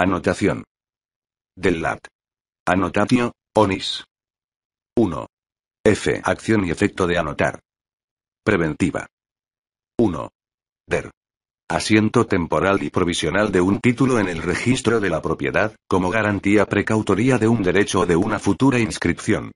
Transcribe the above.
Anotación. Del lat. Anotatio, onis. 1. F. Acción y efecto de anotar. Preventiva. 1. Der. Asiento temporal y provisional de un título en el registro de la propiedad, como garantía precautoría de un derecho o de una futura inscripción.